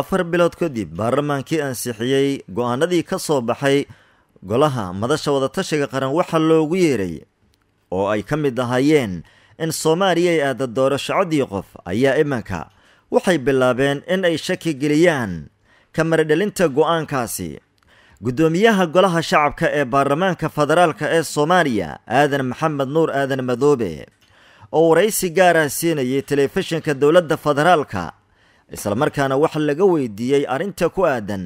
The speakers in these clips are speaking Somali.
afar bilood kadib baarlamaankii ansixiyey go-aanadii ka soo baxay golaha madasha wadatashiga qaran waxaa loogu yeeray oo ay ka mid ahaayeen in soomaaliya ay aada doorasho codii qof ayaa imanka waxay bilaabeen in ay shaki geliyaan kamaradhalinta go-aankaasi guddoomiyaha golaha shacabka ee baarlamaanka federaalk ee soomaaliya aadan maxamed nuur aadan madoobe oo waraysi gaara siinayay telefishinka dowladda federaalka islamarkaana waxa laga weydiiyey arrinta ku aadan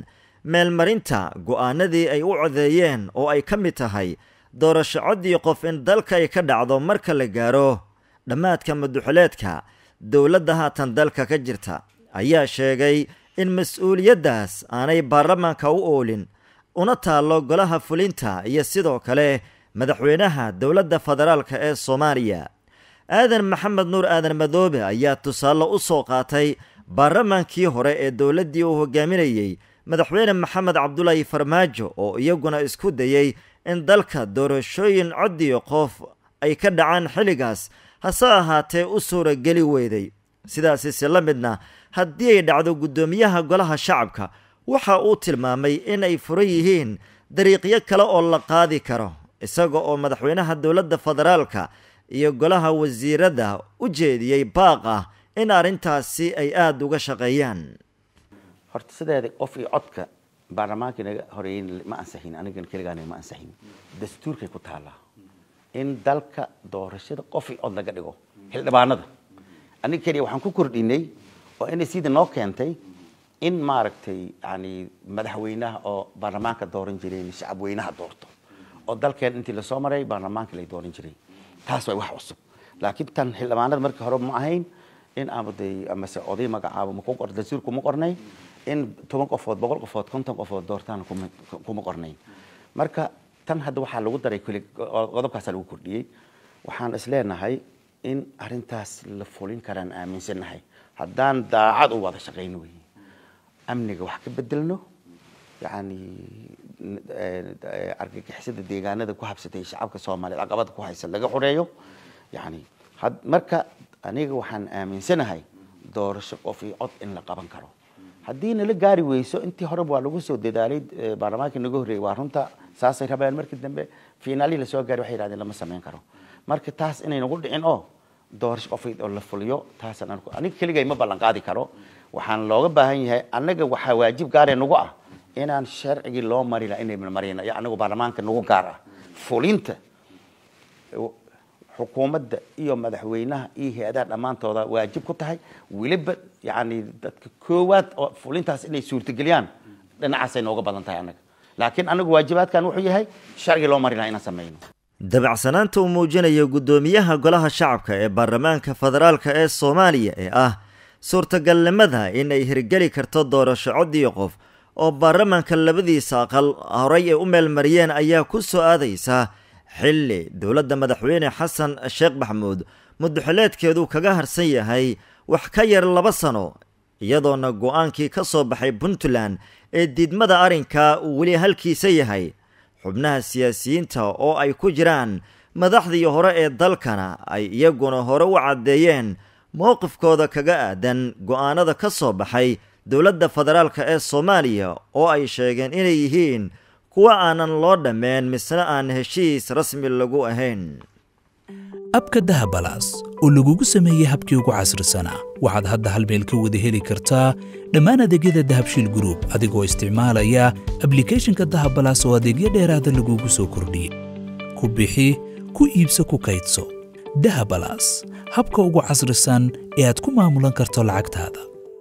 meelmarinta go'aanadii ay u codeeyeen oo ay ka mid tahay doorasho coddii qof in dalka ay ka dhacdo marka la gaaro dhammaadka maduxuleedka dowladda haatan dalka ka jirta ayaa sheegay in mas-uuliyaddaas aanay baarlamaanka u oolin una taallo golaha fulinta iyo sidoo kale madaxweynaha dowladda federaalka ee soomaaliya aadan maxamed nuur aadan madoobe ayaa tusaale u soo qaatay baarlamaankii hore ee dowladdii uu hogaaminayey madaxweyne maxamed cabdulaahi farmaajo oo iyaguna isku dayey in dalka doorashooyin coddiyo qoof ay ka dhacaan xilligaas hase ahaatee u suurageli weyday sidaasiise la midna haddii ay dhacdo guddoomiyaha golaha shacabka waxa uu tilmaamay in ay furan yihiin dariiqyo kale oo la qaadi karo isaga oo madaxweynaha dowladda federaalka iyo golaha wasiiradda u jeediyey baaq ah in arrintaasi ay aada uga shaqeeyaan horta sideeda qof iyo codka baarlamaankii naga horeeyen ma ansixin anigan keligaana ma ansixin dastuurkay ku taallaa in dalka doorashada qof cod laga dhigo xildhibaanada aniga keliya waxaan ku kordhinay oo inay sidii noo keentay in maaragtay yani madaxweynaha oo baarlamaanka dooran jireen shacabweynaha doorto oo dalkeen intii lasoo maray baarlamaanka lay dooran jiray taas waa wax cusub laakiin tan xildhibaanada markii hore ma ahayn in amaday amase oday magacaaba maku dastuur kuma qornay in toban qofood boqol qofood konton qofood doortaan kuma qornay marka tan hadda waxaa lagu daray qodobkaasaa lagu kordhiyey waxaan isleenahay in arintaas la fulin karaan aaminsanahay haddaan daacad u wada shaqayno wey amniga wax ka bedelno yani argagixisada deegaanada ku habsatay shacabka soomaaliyeed caqabada ku haysa laga xoreeyo yani marka aniga waxaan aaminsanahay doorasho qofii cod in la qaban karo haddii nala gaari weyso intii horeba waa lagu soo dadaalay baarlamaankii naga horreeyey waa runta saasay rabaan markii dambe fiinaalihii lasoo gaari waxay yidhahdeen lama samayn karo marka taas inay nagu dhicin oo doorasho qofayd oo la fuliyo taasaan anku aniga keligay ma ballan qaadi karo waxaan looga baahan yahay annaga waxaa waajib gaaree nagu ah inaan sharcigii loo mari laha inayna marino iyo annagu baarlamaanka nagu gaar ah fulinta xukuumadda iyo madaxweynaha iyo hay-adaha dhammaantooda waajib ku tahay weliba yani dadka koowaad oo fulintaas inay suurtageliyaan dhinacaasay nooga badan tahay annaga laakiin annagu waajibaadkan wuxuu yahay sharcigii loo marinaa inaan samayno dabacsanaanta uu muujinaya guddoomiyaha golaha shacabka ee baarlamaanka federaalka ee soomaaliya ee ah suurtagalnimada inay hirgeli karto doorasho coddiyo qof oo baarlamaanka labadiisa aqal horay ay u meelmariyeen ayaa ku soo aadaysaa xilli dowladda madaxweyne xasan sheekh maxamuud muddaxileedkeedu kaga harsan yahay wax ka yar laba sano iyadoona go'aankii ka soo baxay puntland ee diidmada arrinka uu weli halkiisa yahay xubnaha siyaasiyiinta oo ay ku jiraan madaxdii hore ee dalkana ay iyaguna hore u caddeeyeen mowqifkooda kaga aadan go'aanada ka soo baxay dowladda federaalk ee soomaaliya oo ay sheegeen inay yihiin kuwa aanan loo dhammayn misna aan heshiis rasmi lagu ahayn abka dahabalaas oo lagugu sameeyey habkii ugu casrisana waxaad hadda hal meel ka wada heli kartaa dhammaan adeegyada dahabshiil gruub adigoo isticmaalaya ablicathonka dahabalaas oo adeegyo dheeraada lagugu soo kordhiyey ku bixi ku iibso ku kaydso dahabalaas habka ugu casrisan ee aad ku maamulan karto lacagtaada